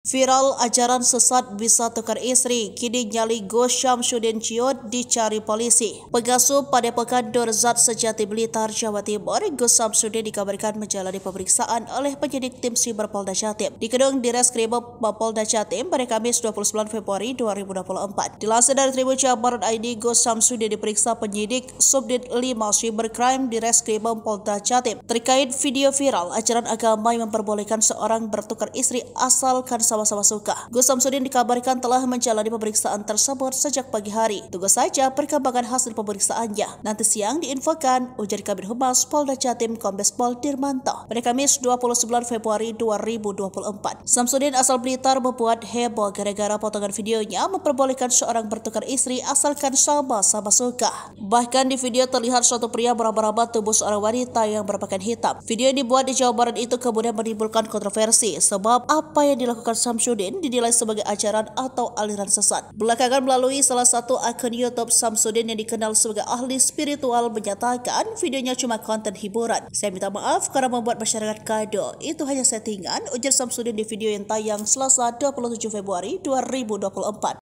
Viral ajaran sesat bisa tukar istri, kini nyali Gus Syamsuddin Ciot dicari polisi. Pengasuh pekan Dorzat Sejati Blitar, Jawa Timur, Gus Syamsuddin dikabarkan menjalani pemeriksaan oleh penyidik tim siber Polda Jatim. Di gedung Direskrim Polda Jatim pada Kamis 29 Februari 2024. Dilansir dari Tribun Jabaran ID, Gus Syamsuddin diperiksa penyidik Subdit 5 Cybercrime Direskrim Polda Jatim terkait video viral ajaran agama yang memperbolehkan seorang bertukar istri asalkan sama-sama suka. Gus Samsudin dikabarkan telah menjalani pemeriksaan tersebut sejak pagi hari. Tunggu saja perkembangan hasil pemeriksaannya. Nanti siang diinfokan ujar Kabin Humas Polda Jatim Kombes Pol Dirmanto. Pada Kamis 29 Februari 2024, Samsudin asal Blitar membuat heboh gara-gara potongan videonya memperbolehkan seorang bertukar istri asalkan sama-sama suka. Bahkan di video terlihat suatu pria meraba-raba tubuh seorang wanita yang berpakaian hitam. Video yang dibuat di Jawa Barat itu kemudian menimbulkan kontroversi sebab apa yang dilakukan Samsudin dinilai sebagai ajaran atau aliran sesat. Belakangan melalui salah satu akun YouTube Samsudin yang dikenal sebagai ahli spiritual menyatakan videonya cuma konten hiburan. Saya minta maaf karena membuat masyarakat kado. Itu hanya settingan, ujar Samsudin di video yang tayang Selasa 27 Februari 2024.